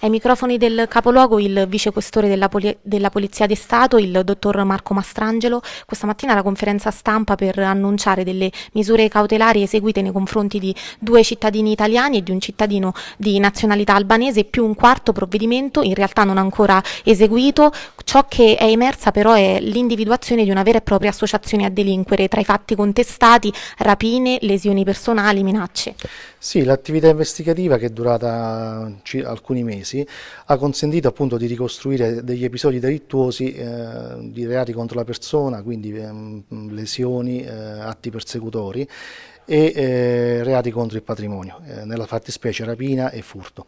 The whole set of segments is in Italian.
Ai microfoni del capoluogo il vicequestore della, Poli- della Polizia di Stato, il dottor Marco Mastrangelo, questa mattina alla conferenza stampa per annunciare delle misure cautelari eseguite nei confronti di due cittadini italiani e di un cittadino di nazionalità albanese, più un quarto provvedimento in realtà non ancora eseguito. Ciò che è emersa però è l'individuazione di una vera e propria associazione a delinquere tra i fatti contestati, rapine, lesioni personali, minacce. Sì, l'attività investigativa che è durata alcuni mesi mesi, ha consentito appunto di ricostruire degli episodi delittuosi eh, di reati contro la persona, quindi eh, lesioni, eh, atti persecutori e eh, reati contro il patrimonio, eh, nella fattispecie rapina e furto.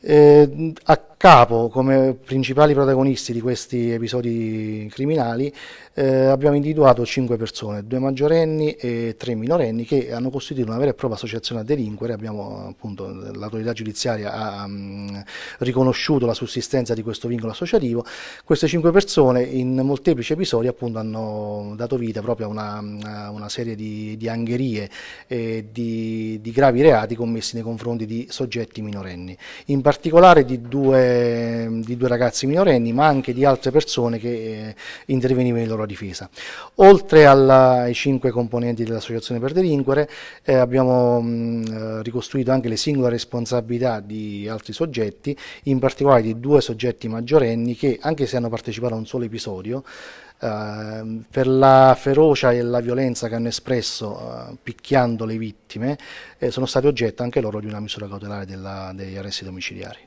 Eh, a capo come principali protagonisti di questi episodi criminali eh, abbiamo individuato cinque persone, due maggiorenni e tre minorenni che hanno costituito una vera e propria associazione a delinquere, abbiamo appunto l'autorità giudiziaria ha mh, mm, riconosciuto la sussistenza di questo vincolo associativo, queste cinque persone in molteplici episodi appunto hanno dato vita proprio a una, una serie di, di angherie e di, di, gravi reati commessi nei confronti di soggetti minorenni. In particolare di due, di due, ragazzi minorenni, ma anche di altre persone che eh, intervenivano in loro difesa. Oltre alla, ai cinque componenti dell'Associazione per Delinquere, eh, abbiamo mh, mm, eh, ricostruito anche le singole responsabilità di altri soggetti, in particolare di due soggetti maggiorenni che, anche se hanno partecipato a un solo episodio, Uh, per la ferocia e la violenza che hanno espresso uh, picchiando le vittime, eh, sono stati oggetto anche loro di una misura cautelare della, degli arresti domiciliari domiciliari.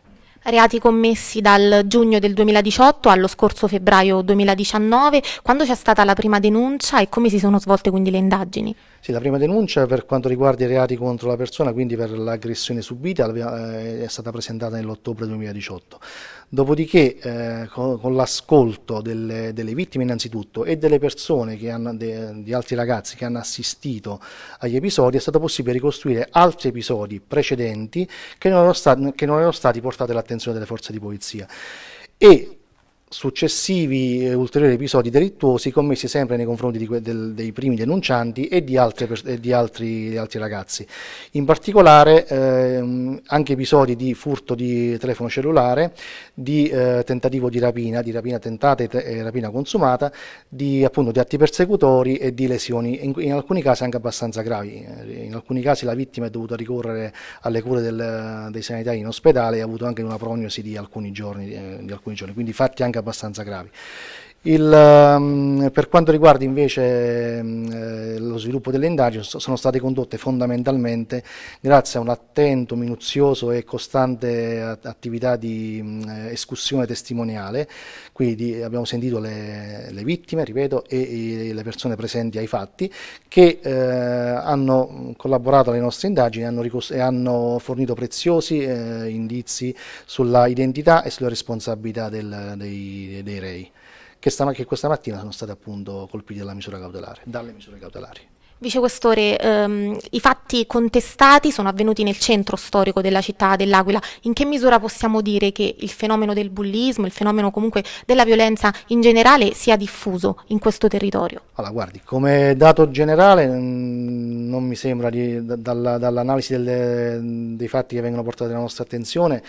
Reati commessi dal giugno del 2018 allo scorso febbraio 2019, quando c'è stata la prima denuncia e come si sono svolte quindi le indagini? Sì, la prima denuncia per quanto riguarda i reati contro la persona, quindi per l'aggressione subita, eh, è stata presentata nell'ottobre 2018. Dopodiché eh, con, con l'ascolto delle, delle, vittime innanzitutto e delle persone hanno, de, di altri ragazzi che hanno assistito agli episodi è stato possibile ricostruire altri episodi precedenti che non erano stati, che non erano stati portati all'attenzione delle forze di polizia. E successivi e eh, ulteriori episodi delittuosi commessi sempre nei confronti que- del, dei primi denuncianti e di, per- e di, altri, di altri, ragazzi. In particolare ehm, anche episodi di furto di telefono cellulare, di eh, tentativo di rapina, di rapina tentata e, te- e rapina consumata, di, appunto, di, atti persecutori e di lesioni, in, in, alcuni casi anche abbastanza gravi. Eh, in alcuni casi la vittima è dovuta ricorrere alle cure del, dei sanitari in ospedale e ha avuto anche una prognosi di alcuni giorni, eh, di alcuni giorni. quindi fatti anche abbastanza gravi. Il, ehm, per quanto riguarda invece ehm, eh, lo sviluppo delle indagini, sono state condotte fondamentalmente grazie a un attento, minuzioso e costante attività di escussione testimoniale, quindi abbiamo sentito le, le vittime, ripeto, e, e, le persone presenti ai fatti che eh, hanno collaborato alle nostre indagini hanno e hanno fornito preziosi eh, indizi sulla identità e sulla responsabilità del, dei, dei rei che, stama, che questa mattina sono stati appunto colpiti dalla misura cautelare, dalle misure cautelari. Vicequestore, ehm, i fatti contestati sono avvenuti nel centro storico della città dell'Aquila. In che misura possiamo dire che il fenomeno del bullismo, il fenomeno comunque della violenza in generale sia diffuso in questo territorio? Allora, guardi, come dato generale mh, mm, non mi sembra di, dalla, dall'analisi delle, dei fatti che vengono portati alla nostra attenzione,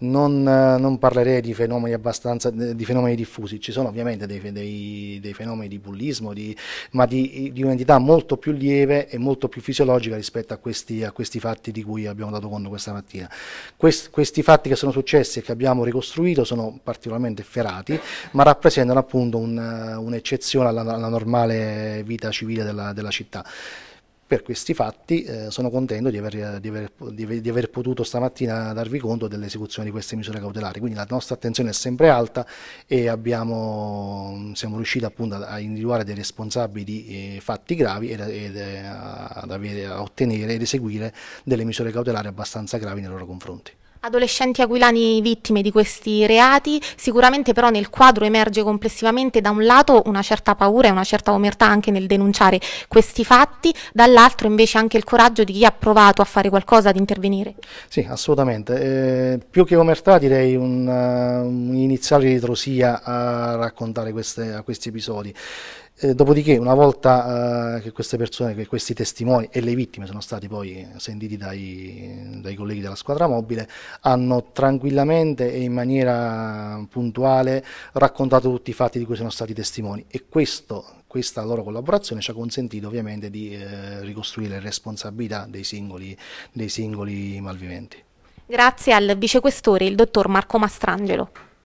non, non parlerei di fenomeni abbastanza di fenomeni diffusi, ci sono ovviamente dei, dei, dei fenomeni di bullismo, di, ma di, di un'entità molto più lieve e molto più fisiologica rispetto a questi, a questi fatti di cui abbiamo dato conto questa mattina. Quest, questi fatti che sono successi e che abbiamo ricostruito sono particolarmente efferati, ma rappresentano appunto un, un'eccezione alla, alla normale vita civile della, della città per questi fatti eh, sono contento di aver, di, aver, di, aver, di aver, potuto stamattina darvi conto dell'esecuzione di queste misure cautelari, quindi la nostra attenzione è sempre alta e abbiamo, siamo riusciti appunto a individuare dei responsabili di eh, fatti gravi e eh, ad avere, a ottenere ed eseguire delle misure cautelari abbastanza gravi nei loro confronti. Adolescenti aquilani vittime di questi reati, sicuramente però nel quadro emerge complessivamente da un lato una certa paura e una certa omertà anche nel denunciare questi fatti, dall'altro invece anche il coraggio di chi ha provato a fare qualcosa, ad intervenire. Sì, assolutamente. Eh, più che omertà direi un, uh, un iniziale ritrosia a raccontare queste, a questi episodi. Eh, dopodiché, una volta eh, che queste persone, che questi testimoni e le vittime sono stati poi sentiti dai, dai, colleghi della squadra mobile, hanno tranquillamente e in maniera puntuale raccontato tutti i fatti di cui sono stati testimoni e questo, questa loro collaborazione ci ha consentito ovviamente di eh, ricostruire le responsabilità dei singoli, dei singoli malviventi. Grazie al vicequestore, il dottor Marco Mastrangelo.